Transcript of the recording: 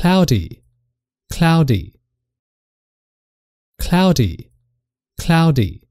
cloudy, cloudy, cloudy, cloudy.